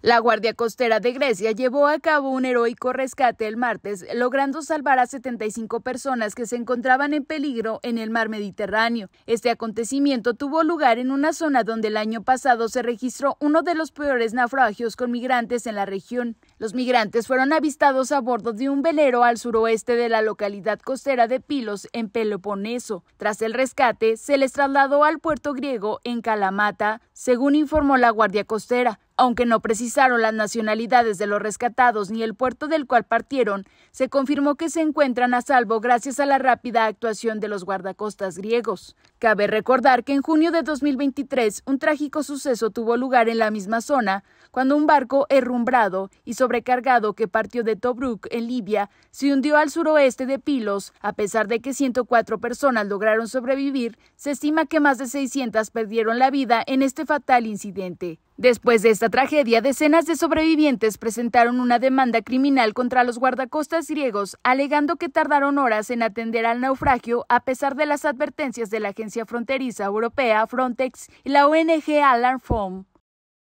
La Guardia Costera de Grecia llevó a cabo un heroico rescate el martes, logrando salvar a 75 personas que se encontraban en peligro en el mar Mediterráneo. Este acontecimiento tuvo lugar en una zona donde el año pasado se registró uno de los peores naufragios con migrantes en la región. Los migrantes fueron avistados a bordo de un velero al suroeste de la localidad costera de Pilos, en Peloponeso. Tras el rescate, se les trasladó al puerto griego en Kalamata según informó la Guardia Costera. Aunque no precisaron las nacionalidades de los rescatados ni el puerto del cual partieron, se confirmó que se encuentran a salvo gracias a la rápida actuación de los guardacostas griegos. Cabe recordar que en junio de 2023 un trágico suceso tuvo lugar en la misma zona, cuando un barco herrumbrado y sobrecargado que partió de Tobruk, en Libia, se hundió al suroeste de Pilos. A pesar de que 104 personas lograron sobrevivir, se estima que más de 600 perdieron la vida en este fatal incidente. Después de esta tragedia, decenas de sobrevivientes presentaron una demanda criminal contra los guardacostas griegos, alegando que tardaron horas en atender al naufragio a pesar de las advertencias de la agencia fronteriza europea Frontex y la ONG Alarm